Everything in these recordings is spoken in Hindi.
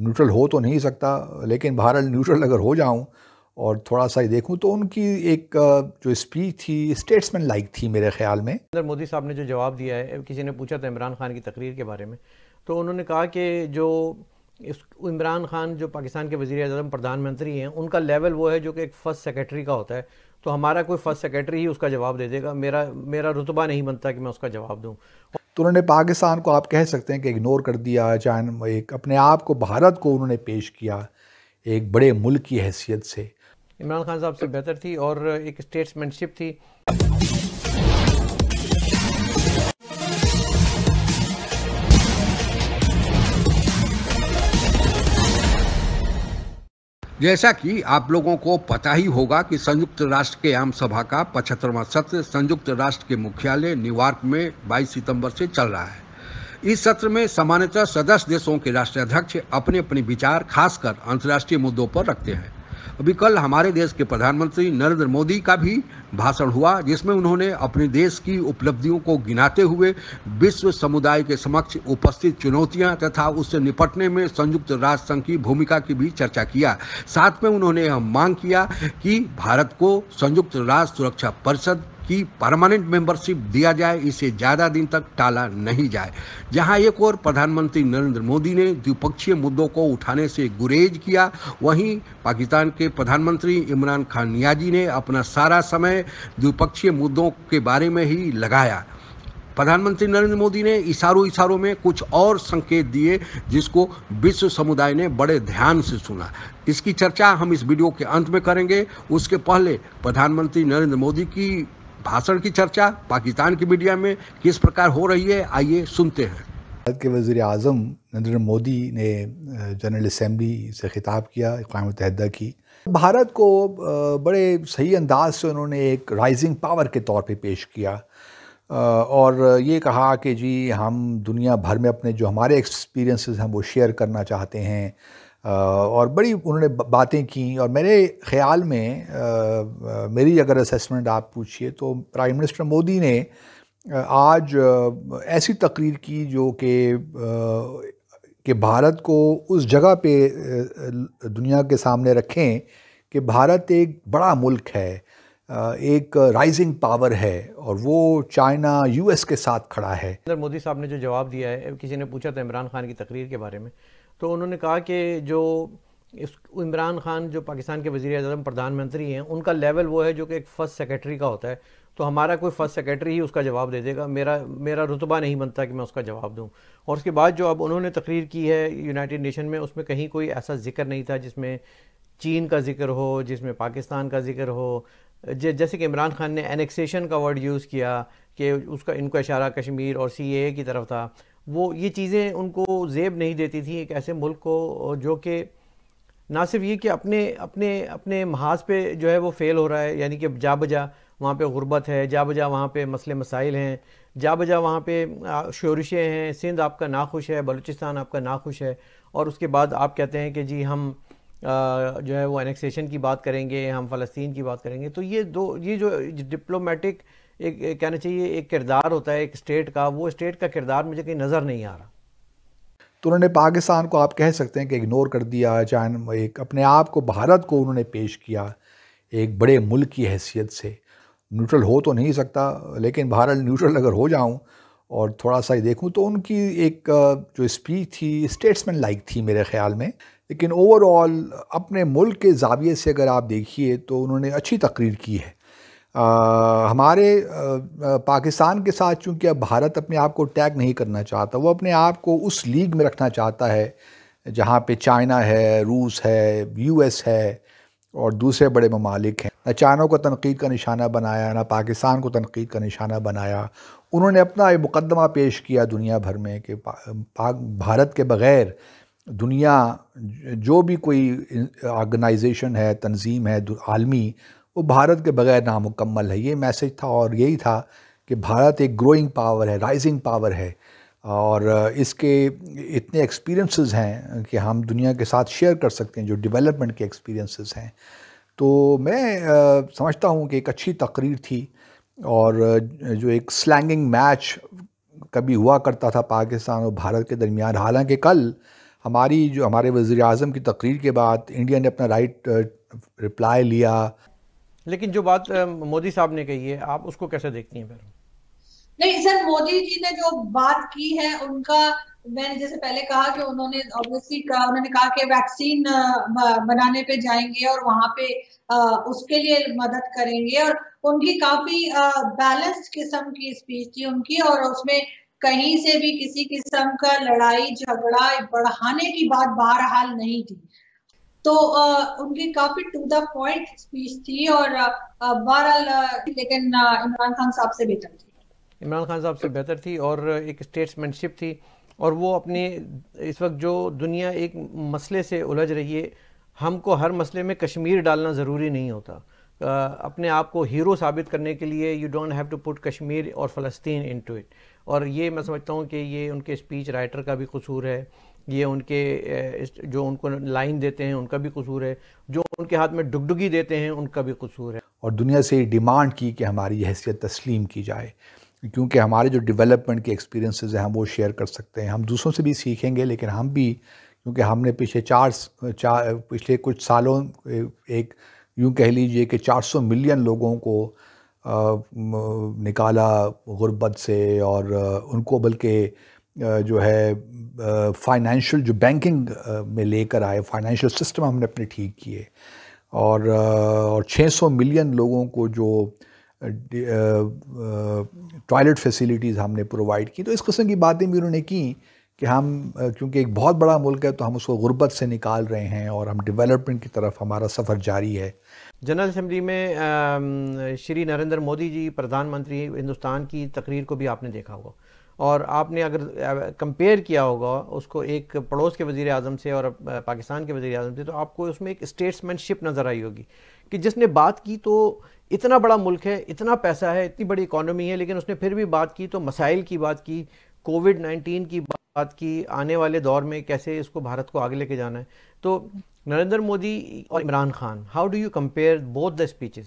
न्यूट्रल हो तो नहीं सकता लेकिन बहरहाल न्यूट्रल अगर हो जाऊँ और थोड़ा सा ही देखूं तो उनकी एक जो स्पीच थी स्टेट्समैन लाइक थी मेरे ख्याल में नरेंद्र मोदी साहब ने जो जवाब दिया है किसी ने पूछा था तो इमरान खान की तकरीर के बारे में तो उन्होंने कहा कि जो इस इमरान खान जो पाकिस्तान के वज़ी अजम प्रधानमंत्री हैं उनका लेवल वो है जो कि एक फ़र्स्ट सेक्रेटरी का होता है तो हमारा कोई फ़र्स्ट सेक्रेटरी ही उसका जवाब दे देगा मेरा मेरा रुतबा नहीं बनता कि मैं उसका जवाब दूँ तो उन्होंने पाकिस्तान को आप कह सकते हैं कि इग्नोर कर दिया चाहे एक अपने आप को भारत को उन्होंने पेश किया एक बड़े मुल्क की हैसियत से इमरान खान साहब से बेहतर थी और एक स्टेट्समैनशिप थी जैसा कि आप लोगों को पता ही होगा कि संयुक्त राष्ट्र के आम सभा का पचहत्तरवां सत्र संयुक्त राष्ट्र के मुख्यालय न्यूयॉर्क में 22 सितंबर से चल रहा है इस सत्र में सामान्यतः सदस्य देशों के राष्ट्राध्यक्ष अपने अपने विचार खासकर अंतर्राष्ट्रीय मुद्दों पर रखते हैं अभी कल हमारे देश के प्रधानमंत्री नरेंद्र मोदी का भी भाषण हुआ जिसमें उन्होंने अपने देश की उपलब्धियों को गिनाते हुए विश्व समुदाय के समक्ष उपस्थित चुनौतियां तथा उससे निपटने में संयुक्त राष्ट्र संघ की भूमिका की भी चर्चा किया साथ में उन्होंने यह मांग किया कि भारत को संयुक्त राष्ट्र सुरक्षा परिषद कि परमानेंट मेंबरशिप दिया जाए इसे ज़्यादा दिन तक टाला नहीं जाए जहां एक और प्रधानमंत्री नरेंद्र मोदी ने द्विपक्षीय मुद्दों को उठाने से गुरेज किया वहीं पाकिस्तान के प्रधानमंत्री इमरान खान नियाजी ने अपना सारा समय द्विपक्षीय मुद्दों के बारे में ही लगाया प्रधानमंत्री नरेंद्र मोदी ने इशारों इशारों में कुछ और संकेत दिए जिसको विश्व समुदाय ने बड़े ध्यान से सुना इसकी चर्चा हम इस वीडियो के अंत में करेंगे उसके पहले प्रधानमंत्री नरेंद्र मोदी की भाषण की चर्चा पाकिस्तान की मीडिया में किस प्रकार हो रही है आइए सुनते हैं भारत के वज़ी अजम नरेंद्र मोदी ने जनरल असम्बली से खिताब किया अकवा मतहदा की भारत को बड़े सही अंदाज से उन्होंने एक राइजिंग पावर के तौर पे पेश किया और ये कहा कि जी हम दुनिया भर में अपने जो हमारे एक्सपीरियंसेस हैं वो शेयर करना चाहते हैं और बड़ी उन्होंने बातें की और मेरे ख्याल में आ, मेरी अगर असेसमेंट आप पूछिए तो प्राइम मिनिस्टर मोदी ने आज ऐसी तकरीर की जो कि कि भारत को उस जगह पे दुनिया के सामने रखें कि भारत एक बड़ा मुल्क है एक राइजिंग पावर है और वो चाइना यूएस के साथ खड़ा है मोदी साहब ने जो जवाब दिया है किसी ने पूछा था तो इमरान खान की तकरीर के बारे में तो उन्होंने कहा कि जो इस इमरान खान जो पाकिस्तान के वज़ी अजम प्रधानमंत्री हैं उनका लेवल वो है जो कि एक फ़र्स्ट सेक्रेटरी का होता है तो हमारा कोई फ़र्स्ट सेक्रेटरी ही उसका जवाब दे देगा मेरा मेरा रुतबा नहीं बनता कि मैं उसका जवाब दूं और उसके बाद जो अब उन्होंने तकरीर की है यूनाइटेड नेशन में उसमें कहीं कोई ऐसा जिक्र नहीं था जिसमें चीन का जिक्र हो जिसमें पाकिस्तान का जिक्र हो जैसे कि इमरान खान ने एनेक्सेशन का वर्ड यूज़ किया कि उसका इनका इशारा कश्मीर और सी की तरफ था वो ये चीज़ें उनको जेब नहीं देती थी एक ऐसे मुल्क को जो कि ना सिर्फ ये कि अपने अपने अपने महाज पे जो है वो फेल हो रहा है यानी कि जा बजा वहाँ पे ग़ुरबत है जा बजा वहाँ पे मसले मसाइल हैं जा बजा वहाँ पे शोरिशें हैं सिंध आपका नाखुश है बलूचिस्तान आपका नाखुश है और उसके बाद आप कहते हैं कि जी हम जो है वो एनेक्सेशन की बात करेंगे हम फ़लस्तीन की बात करेंगे तो ये दो ये जो डिप्लोमेटिक एक, कहना चाहिए एक किरदार होता है एक स्टेट का वो स्टेट का किरदार मुझे कहीं नज़र नहीं आ रहा तो उन्होंने पाकिस्तान को आप कह सकते हैं कि इग्नोर कर दिया चाहे एक अपने आप को भारत को उन्होंने पेश किया एक बड़े मुल्क की हैसियत से न्यूट्रल हो तो नहीं सकता लेकिन भारत न्यूट्रल अगर हो जाऊं और थोड़ा सा ही देखूं तो उनकी एक जो स्पीच थी स्टेट्समैन लाइक थी मेरे ख्याल में लेकिन ओवरऑल अपने मुल्क के जाविये से अगर आप देखिए तो उन्होंने अच्छी तकरीर की है आ, हमारे आ, पाकिस्तान के साथ चूंकि अब भारत अपने आप को टैग नहीं करना चाहता वो अपने आप को उस लीग में रखना चाहता है जहाँ पे चाइना है रूस है यूएस है और दूसरे बड़े ममालिक हैं ना चाइना को तनकीद का निशाना बनाया ना पाकिस्तान को तनकीद का निशाना बनाया उन्होंने अपना एक मुकदमा पेश किया दुनिया भर में कि पा, पा, भारत के बग़ैर दुनिया जो भी कोई ऑर्गेनाइजेशन है तंजीम है आलमी वो भारत के बगैर नामुकम्मल है ये मैसेज था और यही था कि भारत एक ग्रोइंग पावर है राइजिंग पावर है और इसके इतने एक्सपीरियंसेस हैं कि हम दुनिया के साथ शेयर कर सकते हैं जो डेवलपमेंट के एक्सपीरियंसेस हैं तो मैं समझता हूँ कि एक अच्छी तकरीर थी और जो एक स्लैंगिंग मैच कभी हुआ करता था पाकिस्तान और भारत के दरमियान हालांकि कल हमारी जो हमारे वज़ी अजम की तकरीर के बाद इंडिया ने अपना राइट रिप्लाई लिया लेकिन जो बात मोदी साहब ने कही है आप उसको कैसे देखती हैं फिर नहीं सर मोदी जी ने जो बात की है उनका मैंने जैसे पहले कहा कि उन्होंने ऑब्वियसली कहा उन्होंने कहा कि वैक्सीन बनाने पे जाएंगे और वहां पे उसके लिए मदद करेंगे और उनकी काफी बैलेंस्ड किस्म की स्पीच थी उनकी और उसमें कहीं से भी किसी किस्म का लड़ाई झगड़ा बढ़ाने की बात बहरहाल नहीं थी तो उनकी काफी टू द पॉइंट स्पीच थी और बहरहाल लेकिन इमरान खान साहब से बेहतर थी इमरान खान साहब से बेहतर थी और एक स्टेट्समैनशिप थी और वो अपने इस वक्त जो दुनिया एक मसले से उलझ रही है हमको हर मसले में कश्मीर डालना ज़रूरी नहीं होता अपने आप को हीरो साबित करने के लिए you don't have to put Kashmir और फ़लस्तीन इन टू इट और ये मैं समझता हूँ कि ये उनके स्पीच राइटर का भी कसूर है ये उनके जो उनको लाइन देते हैं उनका भी कसूर है जो उनके हाथ में डुगडुगी देते हैं उनका भी कसूर है और दुनिया से डिमांड की कि हमारी यह हैसियत तस्लीम की जाए क्योंकि हमारे जो डेवलपमेंट के एक्सपीरियंसेस हैं हम वो शेयर कर सकते हैं हम दूसरों से भी सीखेंगे लेकिन हम भी क्योंकि हमने पिछले चार चार पिछले कुछ सालों एक यूँ कह लीजिए कि 400 मिलियन लोगों को आ, निकाला गुरबत से और उनको बल्कि जो है फाइनेंशियल जो बैंकिंग में लेकर आए फाइनेंशियल सिस्टम हमने अपने ठीक किए और और 600 मिलियन लोगों को जो टॉयलेट फैसिलिटीज़ हमने प्रोवाइड की तो इस किस्म की बातें भी उन्होंने की कि हम क्योंकि एक बहुत बड़ा मुल्क है तो हम उसको गुर्बत से निकाल रहे हैं और हम डेवलपमेंट की तरफ हमारा सफ़र जारी है जनरल असम्बली में श्री नरेंद्र मोदी जी प्रधानमंत्री हिंदुस्तान की तकरीर को भी आपने देखा होगा और आपने अगर कंपेयर किया होगा उसको एक पड़ोस के वज़ी अजम से और पाकिस्तान के वज़ी अजम से तो आपको उसमें एक स्टेट्समैनशिप नज़र आई होगी कि जिसने बात की तो इतना बड़ा मुल्क है इतना पैसा है इतनी बड़ी इकॉनमी है लेकिन उसने फिर भी बात की तो मसाइल की बात की कोविड नाइन्टीन की बात की आने वाले दौर में कैसे इसको भारत को आगे लेके जाना है तो नरेंद्र मोदी और Imran Khan how do you compare both the speeches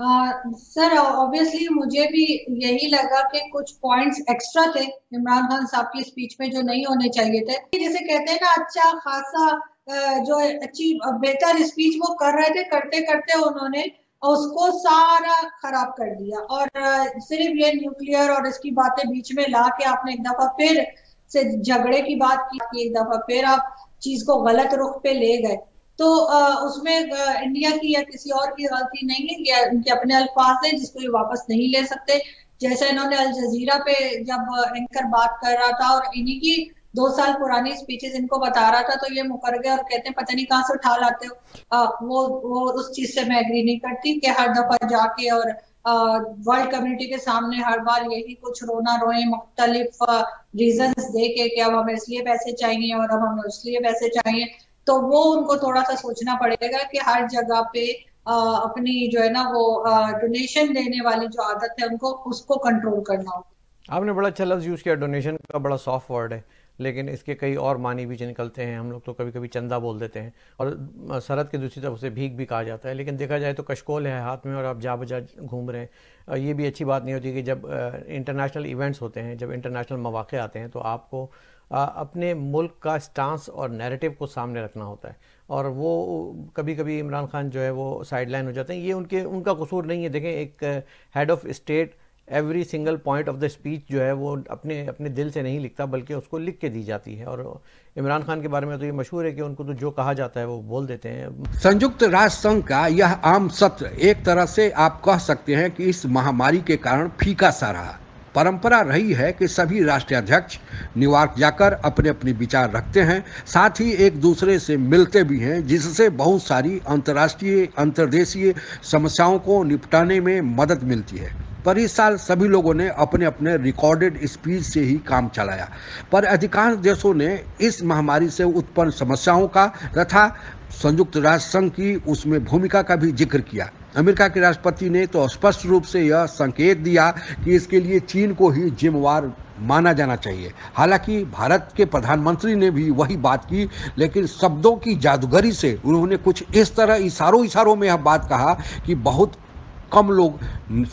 sir obviously मुझे भी यही लगा कि कुछ पॉइंट्स एक्स्ट्रा थे इमरान खान साहब की स्पीच में जो नहीं होने चाहिए थे जैसे कहते हैं ना अच्छा खासा जो अच्छी बेहतर स्पीच वो कर रहे थे करते करते उन्होंने उसको सारा खराब कर दिया और सिर्फ ये न्यूक्लियर और इसकी बातें बीच में ला के आपने एक दफा फिर से झगड़े की बात की एक दफा फिर आप चीज को गलत रुख पे ले गए तो उसमें इंडिया की या किसी और की गलती नहीं है ये उनके अपने अल्फाज हैं जिसको ये वापस नहीं ले सकते जैसा इन्होंने अल जजीरा पे जब एंकर बात कर रहा था और इन्हीं की दो साल पुरानी स्पीचेस इनको बता रहा था तो ये मुकर गए और कहते हैं पता नहीं कहाँ से उठा लाते हो वो वो उस चीज से मैं एग्री नहीं करती कि हर दफा जाके और वर्ल्ड कम्युनिटी के सामने हर बार यही कुछ रोना रोए मुख्तलिफ रीजन दे के कि अब हमें इसलिए पैसे चाहिए और अब हमें इसलिए पैसे चाहिए तो वो उनको थोड़ा सा सोचना पड़ेगा कि हर जगह पे आ, अपनी जो है ना वो डोनेशन देने वाली जो आदत है उनको उसको कंट्रोल करना होगा आपने बड़ा अच्छा लफ्ज यूज किया डोनेशन का बड़ा सॉफ्ट वर्ड है लेकिन इसके कई और मानी भी निकलते हैं हम लोग तो कभी कभी चंदा बोल देते हैं और सरहद के दूसरी तरफ से भीख भी कहा जाता है लेकिन देखा जाए तो कशकोल है हाथ में और आप जा बजा घूम रहे हैं ये भी अच्छी बात नहीं होती कि जब इंटरनेशनल इवेंट्स होते हैं जब इंटरनेशनल मौाक़े आते हैं तो आपको अपने मुल्क का स्टांस और नैरेटिव को सामने रखना होता है और वो कभी कभी इमरान खान जो है वो साइड लाइन हो जाते हैं ये उनके उनका कसूर नहीं है देखें एक head of state every single point of the speech जो है वो अपने अपने दिल से नहीं लिखता बल्कि उसको लिख के दी जाती है और इमरान खान के बारे में तो ये मशहूर है कि उनको तो जो कहा जाता है वो बोल देते हैं संयुक्त राष्ट्र संघ का यह आम सत्र एक तरह से आप कह सकते हैं कि इस महामारी के कारण फीका सा रहा परंपरा रही है कि सभी राष्ट्रीय अध्यक्ष न्यूयॉर्क जाकर अपने अपने विचार रखते हैं साथ ही एक दूसरे से मिलते भी हैं जिससे बहुत सारी अंतर्राष्ट्रीय अंतर्देशीय समस्याओं को निपटाने में मदद मिलती है पर इस साल सभी लोगों ने अपने अपने रिकॉर्डेड स्पीड से ही काम चलाया पर अधिकांश देशों ने इस महामारी से उत्पन्न समस्याओं का तथा संयुक्त राष्ट्र संघ की उसमें भूमिका का भी जिक्र किया अमेरिका के राष्ट्रपति ने तो स्पष्ट रूप से यह संकेत दिया कि इसके लिए चीन को ही जिम्मेवार माना जाना चाहिए हालांकि भारत के प्रधानमंत्री ने भी वही बात की लेकिन शब्दों की जादूगरी से उन्होंने कुछ इस तरह इशारों इशारों में यह बात कहा कि बहुत कम लोग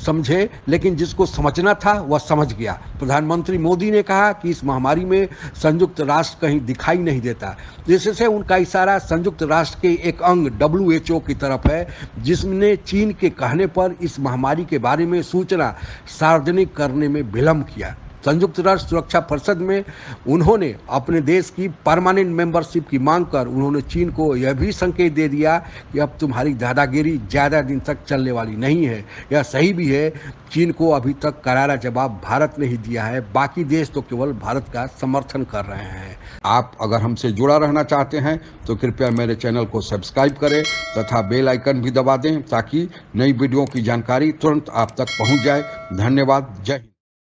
समझे लेकिन जिसको समझना था वह समझ गया प्रधानमंत्री मोदी ने कहा कि इस महामारी में संयुक्त राष्ट्र कहीं दिखाई नहीं देता इससे उनका इशारा संयुक्त राष्ट्र के एक अंग डब्ल्यू की तरफ है जिसने चीन के कहने पर इस महामारी के बारे में सूचना सार्वजनिक करने में विलम्ब किया संयुक्त राष्ट्र सुरक्षा परिषद में उन्होंने अपने देश की परमानेंट मेंबरशिप की मांग कर उन्होंने चीन को यह भी संकेत दे दिया कि अब तुम्हारी दादागिरी ज़्यादा दिन तक चलने वाली नहीं है यह सही भी है चीन को अभी तक करारा जवाब भारत ने ही दिया है बाकी देश तो केवल भारत का समर्थन कर रहे हैं आप अगर हमसे जुड़ा रहना चाहते हैं तो कृपया मेरे चैनल को सब्सक्राइब करें तथा बेल आइकन भी दबा दें ताकि नई वीडियो की जानकारी तुरंत आप तक पहुंच जाए धन्यवाद जय